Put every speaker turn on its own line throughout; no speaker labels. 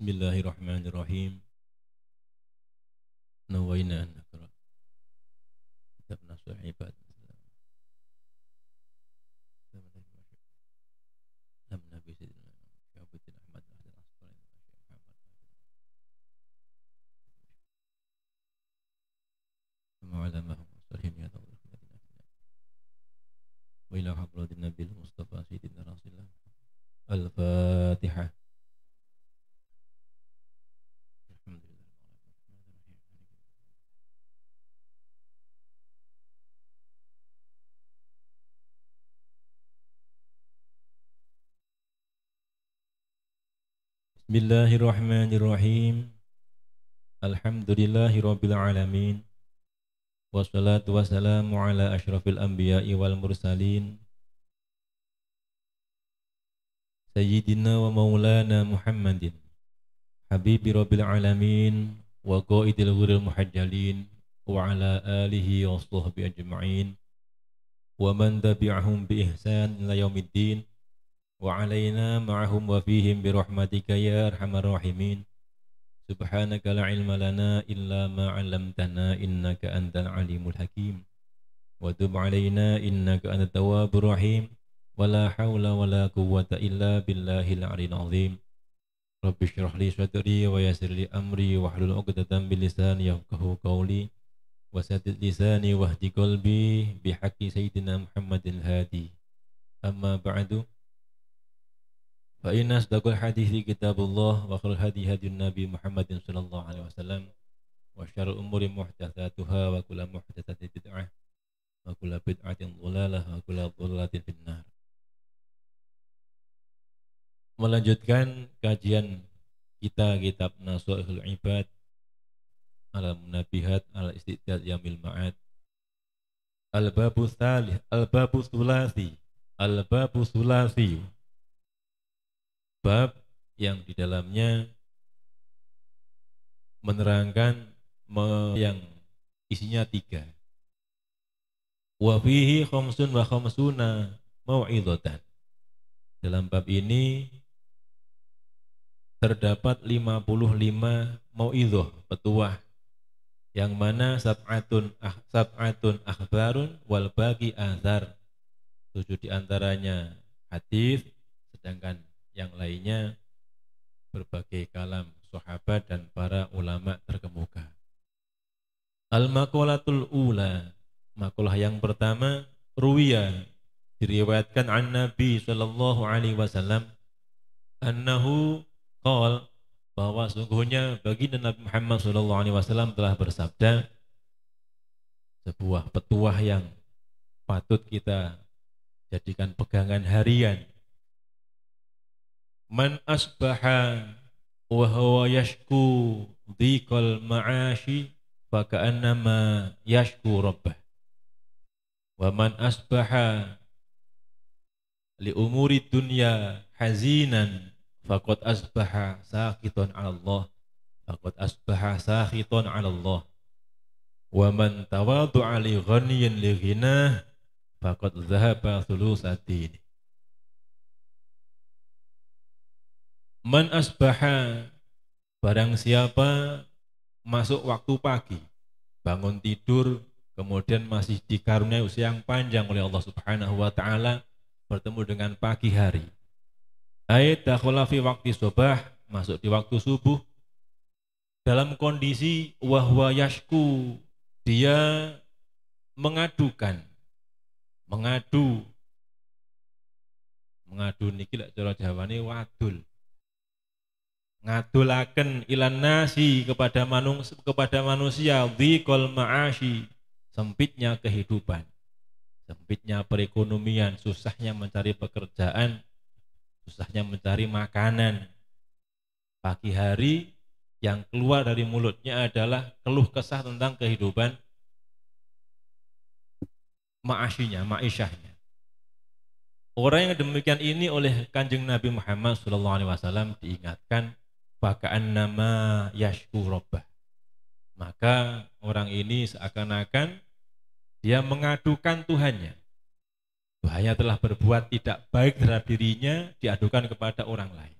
بسم الله الرحمن الرحيم نوينا أن نقرأ كتابنا صعيبات لم نبي سيدنا شعب الدين أحمد أحد الأصفر وعلمهم وصلهم يا دولة وإلى حضرة النبي المصطفى سيدنا رسول الله الفاتحة بسم الله الرحمن الرحيم الحمد لله رب العالمين والصلاة والسلام على أشرف الأنبياء والمرسلين سيدنا ومولانا محمد حبيب رب العالمين وقائد الغر المحجلين وعلى آله وصحبه أجمعين ومن تبعهم بإحسان إلى يوم الدين وعلينا معهم وفيهم برحمتك يا أرحم الراحمين سبحانك لا علم لنا إلا ما علمتنا إنك أنت العليم الحكيم وتب علينا إنك أنت التواب الرحيم ولا حول ولا قوة إلا بالله العلي العظيم رب اشرح لي صدري ويسر لي أمري واحلل عقدة من لساني يفقه قولي وسدد لساني واهد قلبي بحق سيدنا محمد الهادي أما بعد فإن أصدق الحديث كتاب الله وخير الهدي هدي النبي محمد صلى الله عليه وسلم وشر الأمور محدثاتها وكل محدثة بدعة وكل بدعة ضلالة وكل ضلالة في النار Melanjutkan kajian kita kitab Nasuhul Ibad al Munabihat al istidat Yamil Ma'ad Al-Babu salih Al-Babu Sulasi Al-Babu Sulasi bab yang di dalamnya menerangkan me yang isinya tiga. Wa fihi khamsun wa khamsuna mau'izatan. Dalam bab ini terdapat 55 mau'izah petuah yang mana sab'atun ah, sab'atun akhbarun wal bagi azhar. Tujuh diantaranya hadis sedangkan yang lainnya berbagai kalam sahabat dan para ulama terkemuka. al makulatul Ula, makulah yang pertama ruwiya diriwayatkan an Nabi sallallahu alaihi wasallam annahu qol bahwa sungguhnya bagi Nabi Muhammad sallallahu alaihi wasallam telah bersabda sebuah petuah yang patut kita jadikan pegangan harian Man asbaha wa huwa yashku dhiqal ma'ashi ma yashku rabbah. Wa man asbaha li umuri dunya hazinan faqad asbaha sakiton 'ala Allah. Faqad asbaha sakiton 'ala Allah. Wa man tawadu'a li ghaniyin li ghinah faqad dhahaba Man asbaha barang siapa masuk waktu pagi, bangun tidur, kemudian masih dikaruniai usia yang panjang oleh Allah Subhanahu wa taala bertemu dengan pagi hari. Ayat dakhala fi waktu subah, masuk di waktu subuh dalam kondisi wahwa yashku dia mengadukan mengadu mengadu niki lek cara Jawane wadul ngadulaken ilan nasi kepada manusia kepada manusia di ma'ashi sempitnya kehidupan sempitnya perekonomian susahnya mencari pekerjaan susahnya mencari makanan pagi hari yang keluar dari mulutnya adalah keluh kesah tentang kehidupan maashinya maishahnya Orang yang demikian ini oleh kanjeng Nabi Muhammad SAW diingatkan nama yashku Robah, Maka orang ini seakan-akan dia mengadukan Tuhannya. Tuhannya telah berbuat tidak baik terhadap dirinya, diadukan kepada orang lain.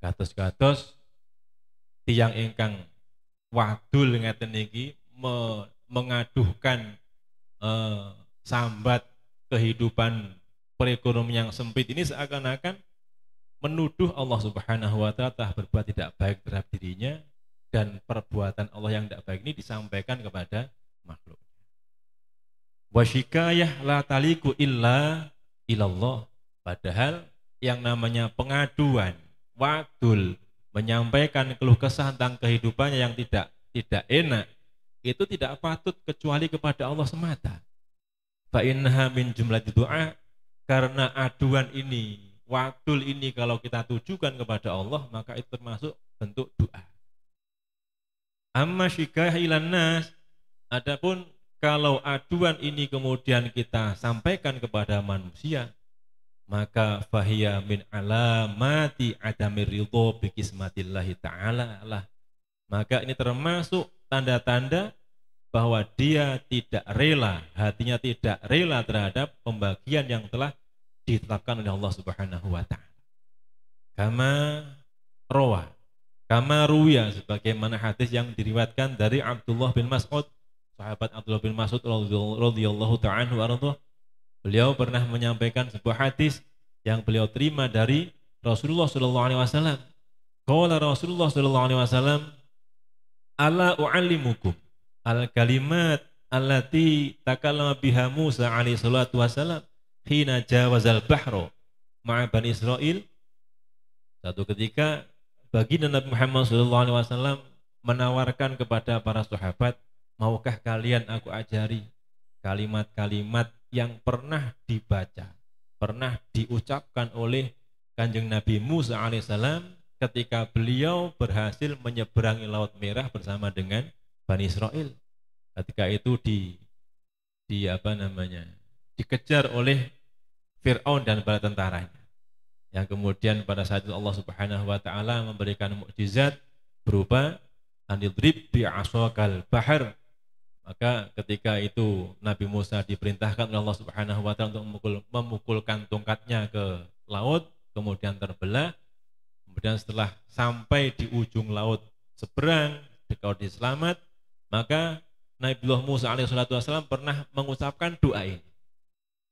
Gatos-gatos tiang ingkang wadul ngeten iki me, mengaduhkan eh, sambat kehidupan perekonomian yang sempit ini seakan-akan menuduh Allah Subhanahu wa taala telah berbuat tidak baik terhadap dirinya dan perbuatan Allah yang tidak baik ini disampaikan kepada makhluk. syikayah la taliku illa ilallah. Padahal yang namanya pengaduan, wadul, menyampaikan keluh kesah tentang kehidupannya yang tidak tidak enak itu tidak patut kecuali kepada Allah semata. Fa min jumlah doa karena aduan ini wadul ini kalau kita tujukan kepada Allah maka itu termasuk bentuk doa amma syikah ilan adapun kalau aduan ini kemudian kita sampaikan kepada manusia maka fahia min alamati adami ridho bikismatillahi ta'ala lah maka ini termasuk tanda-tanda bahwa dia tidak rela, hatinya tidak rela terhadap pembagian yang telah ditetapkan oleh Allah Subhanahu wa taala. Kama rawa kama ruya sebagaimana hadis yang diriwatkan dari Abdullah bin Mas'ud sahabat Abdullah bin Mas'ud radhiyallahu ta'ala anhu beliau pernah menyampaikan sebuah hadis yang beliau terima dari Rasulullah sallallahu alaihi wasallam qala Rasulullah sallallahu alaihi wasallam ala uallimukum al kalimat allati takallama biha Musa alaihi salatu wasallam hina jawazal bahro ma'a Bani Israel satu ketika baginda Nabi Muhammad SAW menawarkan kepada para sahabat maukah kalian aku ajari kalimat-kalimat yang pernah dibaca pernah diucapkan oleh kanjeng Nabi Musa alaihissalam ketika beliau berhasil menyeberangi Laut Merah bersama dengan Bani Israel ketika itu di di apa namanya dikejar oleh Fir'aun dan bala tentaranya. Yang kemudian pada saat itu Allah Subhanahu wa taala memberikan mukjizat berupa anidrib bi asakal bahar. Maka ketika itu Nabi Musa diperintahkan oleh Allah Subhanahu wa taala untuk memukul, memukulkan tongkatnya ke laut, kemudian terbelah. Kemudian setelah sampai di ujung laut seberang, dekau diselamat, maka Nabi Musa alaihi pernah mengucapkan doa ini.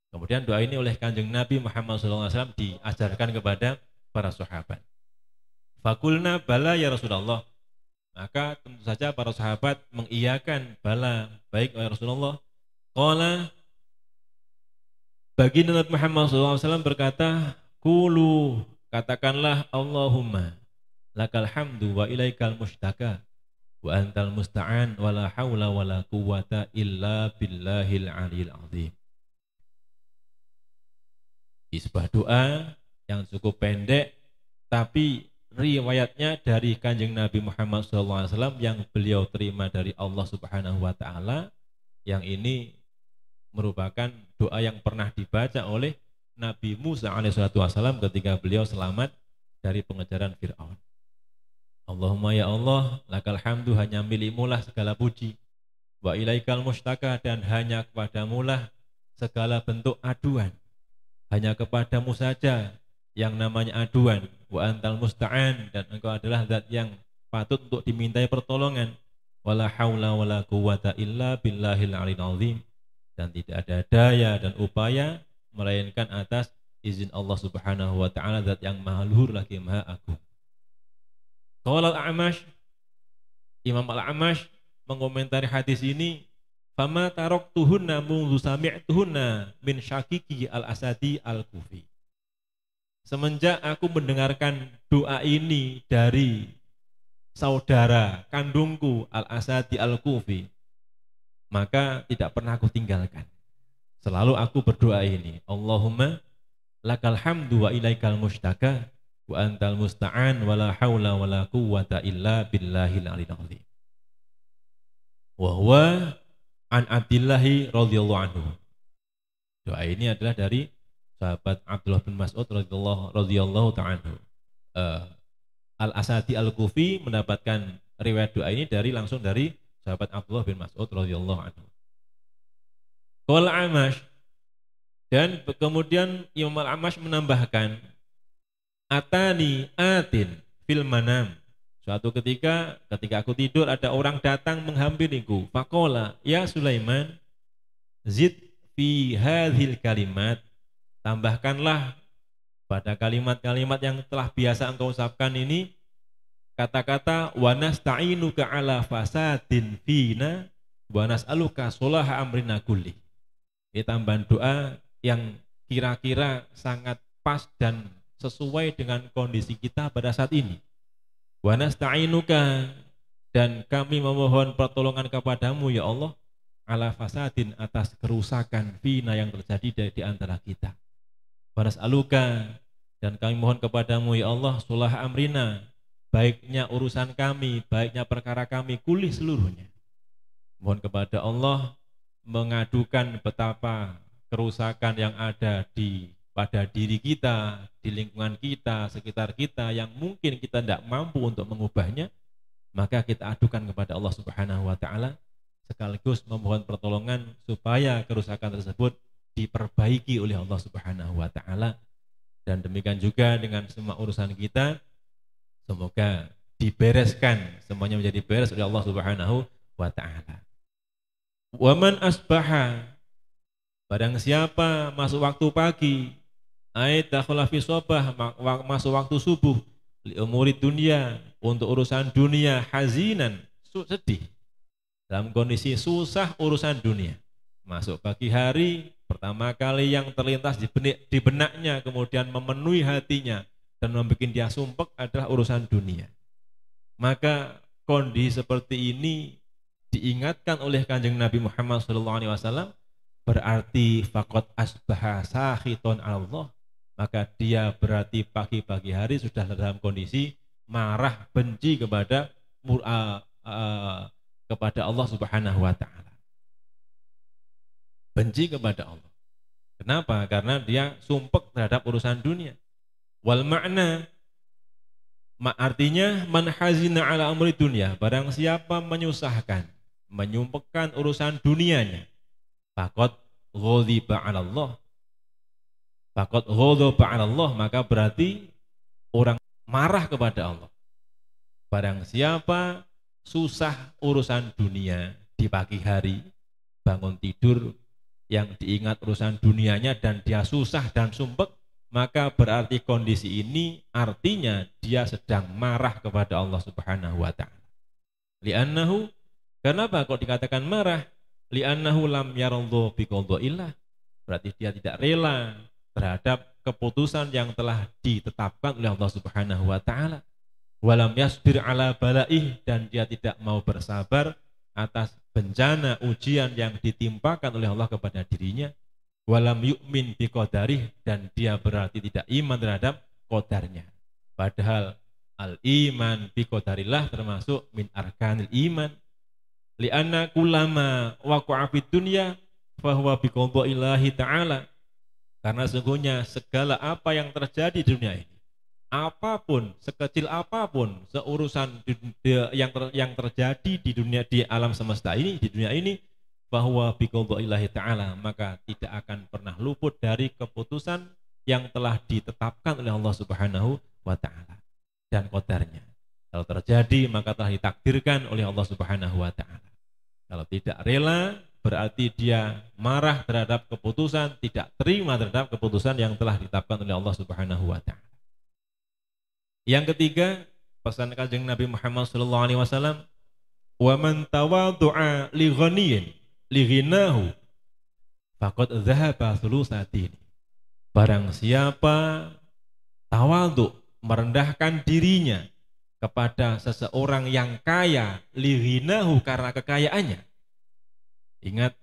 Kemudian doa ini oleh kanjeng Nabi Muhammad SAW diajarkan kepada para sahabat. Fakulna bala ya Rasulullah. Maka tentu saja para sahabat mengiyakan bala baik oleh Rasulullah. Kala bagi Nabi Muhammad SAW berkata, Kulu katakanlah Allahumma lakal hamdu wa ilaikal mustaka wa antal musta'an wa la hawla wa la quwata illa billahil aliyil azim di doa yang cukup pendek tapi riwayatnya dari kanjeng Nabi Muhammad SAW yang beliau terima dari Allah Subhanahu Wa Taala yang ini merupakan doa yang pernah dibaca oleh Nabi Musa alaihissalam ketika beliau selamat dari pengejaran Fir'aun. Allahumma ya Allah, lakal hamdu hanya milikmulah segala puji. Wa ilaikal mustaka dan hanya kepadamulah segala bentuk aduan hanya kepadamu saja yang namanya aduan wa antal musta'an dan engkau adalah zat yang patut untuk dimintai pertolongan wala haula wala quwata illa billahil alil azim dan tidak ada daya dan upaya melainkan atas izin Allah Subhanahu wa taala zat yang maha luhur lagi maha agung. Qala al-Amash Imam Al-Amash mengomentari hadis ini Fama tarok tuhuna mungzu tuhuna min syakiki al-asadi al-kufi. Semenjak aku mendengarkan doa ini dari saudara kandungku al-asadi al-kufi, maka tidak pernah aku tinggalkan. Selalu aku berdoa ini, Allahumma lakal hamdu wa ilaikal mustaka wa antal musta'an hawla wa la quwwata illa billahil aliyil azim. Wa huwa an Abdillahi radhiyallahu anhu. Doa ini adalah dari sahabat Abdullah bin Mas'ud radhiyallahu radhiyallahu ta'ala. Uh, eh, Al-Asadi Al-Kufi mendapatkan riwayat doa ini dari langsung dari sahabat Abdullah bin Mas'ud radhiyallahu anhu. Qol Amash dan kemudian Imam Al-Amash menambahkan atani atin fil manam Suatu ketika, ketika aku tidur, ada orang datang menghampiriku. Pakola, ya Sulaiman, zid fi hadhil kalimat, tambahkanlah pada kalimat-kalimat yang telah biasa engkau ucapkan ini, kata-kata wanasta'inu ala fasadin fina aluka solaha amrina kulli. Ini tambahan doa yang kira-kira sangat pas dan sesuai dengan kondisi kita pada saat ini. Wa nasta'inuka dan kami memohon pertolongan kepadamu ya Allah ala fasadin atas kerusakan fina yang terjadi di antara kita. Wa nas'aluka dan kami mohon kepadamu ya Allah sulah amrina baiknya urusan kami, baiknya perkara kami kulih seluruhnya. Mohon kepada Allah mengadukan betapa kerusakan yang ada di pada diri kita, di lingkungan kita, sekitar kita yang mungkin kita tidak mampu untuk mengubahnya, maka kita adukan kepada Allah Subhanahu wa taala sekaligus memohon pertolongan supaya kerusakan tersebut diperbaiki oleh Allah Subhanahu wa taala. Dan demikian juga dengan semua urusan kita semoga dibereskan semuanya menjadi beres oleh Allah Subhanahu wa taala. Waman asbaha barang siapa masuk waktu pagi Ait dakhala fi sobah masuk waktu subuh li umuri dunia untuk urusan dunia hazinan sedih dalam kondisi susah urusan dunia masuk pagi hari pertama kali yang terlintas di, benik, di benaknya kemudian memenuhi hatinya dan membuat dia sumpek adalah urusan dunia maka kondisi seperti ini diingatkan oleh kanjeng Nabi Muhammad SAW berarti fakot asbaha sahiton Allah maka dia berarti pagi-pagi hari sudah dalam kondisi marah benci kepada uh, uh, kepada Allah Subhanahu wa taala. Benci kepada Allah. Kenapa? Karena dia sumpek terhadap urusan dunia. Wal makna artinya manhazina ala amri dunia, barang siapa menyusahkan, menyumpekkan urusan dunianya, fakot ghadiba 'ala Allah, Fakot ghadaba Allah maka berarti orang marah kepada Allah. Barang siapa susah urusan dunia di pagi hari, bangun tidur yang diingat urusan dunianya dan dia susah dan sumpek, maka berarti kondisi ini artinya dia sedang marah kepada Allah Subhanahu wa taala. Li'annahu kenapa kok dikatakan marah? Li'annahu lam yarallahu ilah Berarti dia tidak rela terhadap keputusan yang telah ditetapkan oleh Allah Subhanahu wa taala. Walam yasbir ala balaih dan dia tidak mau bersabar atas bencana ujian yang ditimpakan oleh Allah kepada dirinya. Walam yu'min biqadarih dan dia berarti tidak iman terhadap kodarnya. Padahal al-iman biqadarillah termasuk min arkanil iman. Lianna kulama waqa'a fid dunya fahuwa biqadha ta'ala karena sesungguhnya segala apa yang terjadi di dunia ini, apapun, sekecil apapun, seurusan di, di, yang ter, yang terjadi di dunia di alam semesta ini, di dunia ini, bahwa biqaulillahi taala maka tidak akan pernah luput dari keputusan yang telah ditetapkan oleh Allah Subhanahu wa taala dan kodarnya. Kalau terjadi maka telah ditakdirkan oleh Allah Subhanahu wa taala. Kalau tidak rela berarti dia marah terhadap keputusan, tidak terima terhadap keputusan yang telah ditetapkan oleh Allah Subhanahu wa taala. Yang ketiga, pesan kanjeng Nabi Muhammad sallallahu alaihi wasallam, "Wa man tawadhu'a li ghaniyin li ghinahu faqad dhahaba thulutsatin." Barang siapa tawadhu merendahkan dirinya kepada seseorang yang kaya li ghinahu karena kekayaannya, Ingat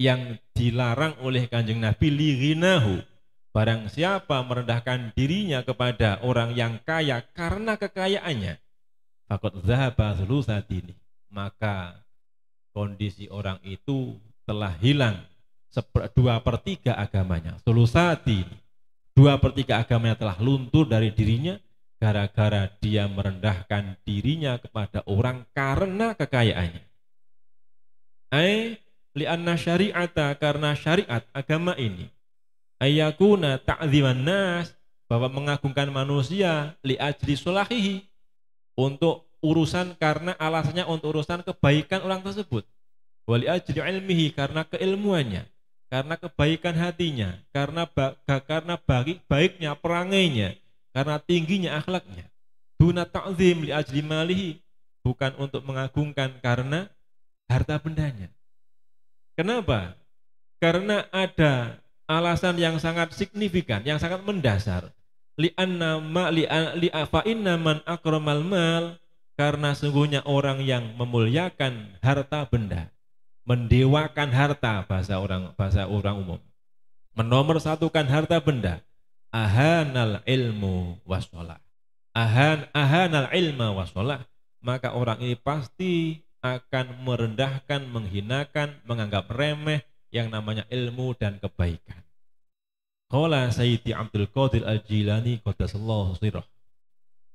yang dilarang oleh Kanjeng Nabi lirinahu. Barang siapa merendahkan dirinya kepada orang yang kaya karena kekayaannya, fakot zahaba ini maka kondisi orang itu telah hilang dua per tiga agamanya sulusati dua per tiga agamanya telah luntur dari dirinya gara-gara dia merendahkan dirinya kepada orang karena kekayaannya li anna syari'ata karena syariat agama ini ayakuna ta'dhiman nas bahwa mengagungkan manusia ajli sulahihi untuk urusan karena alasannya untuk urusan kebaikan orang tersebut wali ajli ilmihi karena keilmuannya karena kebaikan hatinya karena ba karena baik baiknya perangainya karena tingginya akhlaknya duna ta'zim li ajli malihi bukan untuk mengagungkan karena harta bendanya. Kenapa? Karena ada alasan yang sangat signifikan, yang sangat mendasar. Li'anna ma li'afa inna man akramal mal karena sungguhnya orang yang memuliakan harta benda, mendewakan harta bahasa orang bahasa orang umum. menomorsatukan harta benda. Ahanal ilmu wasolah. Ahan ahanal ilma wasolah. Maka orang ini pasti akan merendahkan, menghinakan, menganggap remeh yang namanya ilmu dan kebaikan. Qala Sayyidi Abdul Qadir Al-Jilani qaddasallahu sirah.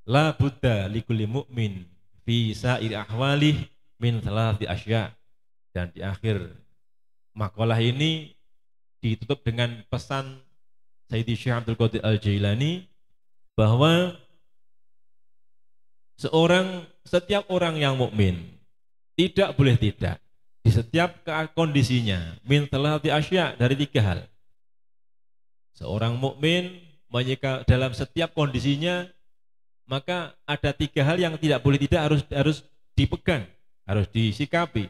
La budda likulli mu'min fi sa'ir ahwalih min thalathi asya. Dan di akhir makalah ini ditutup dengan pesan Sayyidi Syekh Abdul Qadir Al-Jilani bahwa seorang setiap orang yang mukmin tidak boleh tidak. Di setiap kondisinya, min telati asya dari tiga hal. Seorang mukmin dalam setiap kondisinya maka ada tiga hal yang tidak boleh tidak harus harus dipegang, harus disikapi.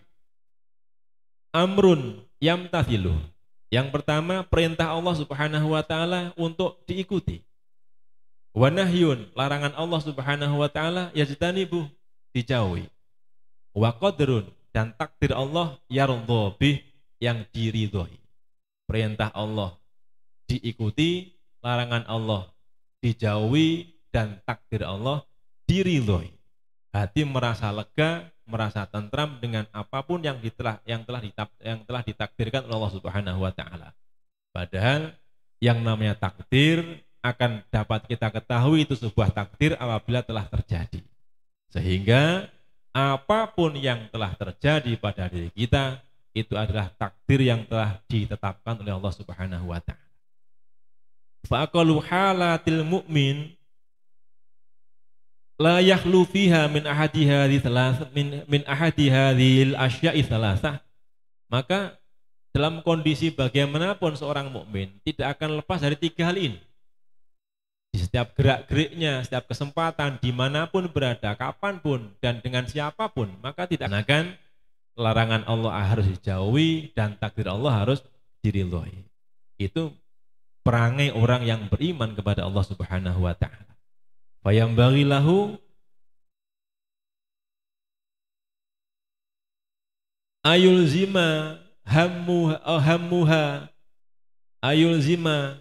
Amrun yamtathilu. Yang pertama perintah Allah Subhanahu wa taala untuk diikuti. Wanahyun larangan Allah Subhanahu wa taala buh dijauhi wa qadrun dan takdir Allah yardho bih yang diridhoi. Perintah Allah diikuti, larangan Allah dijauhi dan takdir Allah diridhoi. Hati merasa lega, merasa tentram dengan apapun yang telah yang telah ditak, yang telah ditakdirkan oleh Allah Subhanahu wa taala. Padahal yang namanya takdir akan dapat kita ketahui itu sebuah takdir apabila telah terjadi. Sehingga apapun yang telah terjadi pada diri kita itu adalah takdir yang telah ditetapkan oleh Allah Subhanahu wa taala. Faqalu halatil mu'min la yakhlu fiha min ahadi thalath min min ahadi hadhil asya'i thalathah. Maka dalam kondisi bagaimanapun seorang mukmin tidak akan lepas dari tiga hal ini. Di setiap gerak-geriknya, setiap kesempatan, dimanapun berada, kapanpun, dan dengan siapapun, maka tidak akan larangan Allah harus dijauhi dan takdir Allah harus diridhoi. Itu perangai orang yang beriman kepada Allah Subhanahu wa taala. Fayambaghi lahu ayulzima hamuha hammuha Zima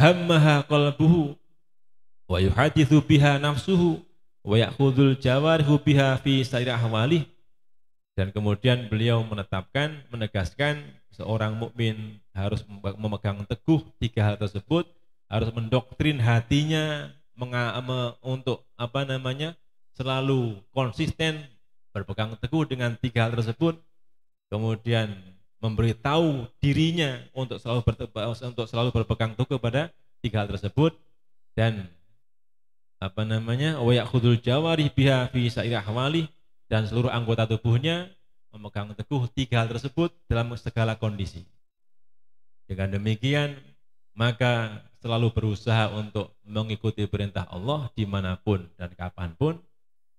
hammaha qalbuhu wa yuhadithu biha nafsuhu wa ya'khudhul jawarihu biha fi sayri ahwalih dan kemudian beliau menetapkan menegaskan seorang mukmin harus memegang teguh tiga hal tersebut harus mendoktrin hatinya untuk apa namanya selalu konsisten berpegang teguh dengan tiga hal tersebut kemudian memberitahu dirinya untuk selalu untuk selalu berpegang teguh kepada tiga hal tersebut dan apa namanya wayak hudul jawari biha fi sa'ir ahwali dan seluruh anggota tubuhnya memegang teguh tiga hal tersebut dalam segala kondisi. Dengan demikian, maka selalu berusaha untuk mengikuti perintah Allah dimanapun dan kapanpun,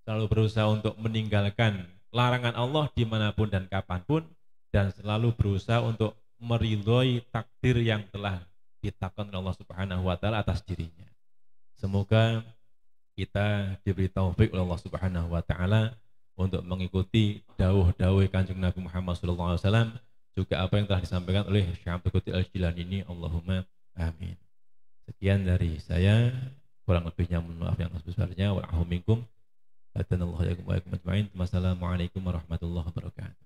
selalu berusaha untuk meninggalkan larangan Allah dimanapun dan kapanpun, dan selalu berusaha untuk meridhoi takdir yang telah ditetapkan oleh Allah Subhanahu wa taala atas dirinya. Semoga kita diberi taufik oleh Allah Subhanahu wa taala untuk mengikuti dawuh-dawuh Kanjeng Nabi Muhammad sallallahu alaihi wasallam juga apa yang telah disampaikan oleh Syekh Abdul Qadir Al-Jilani ini Allahumma amin. Sekian dari saya kurang lebihnya mohon maaf yang sebesarnya wa minkum. Assalamualaikum warahmatullahi wabarakatuh.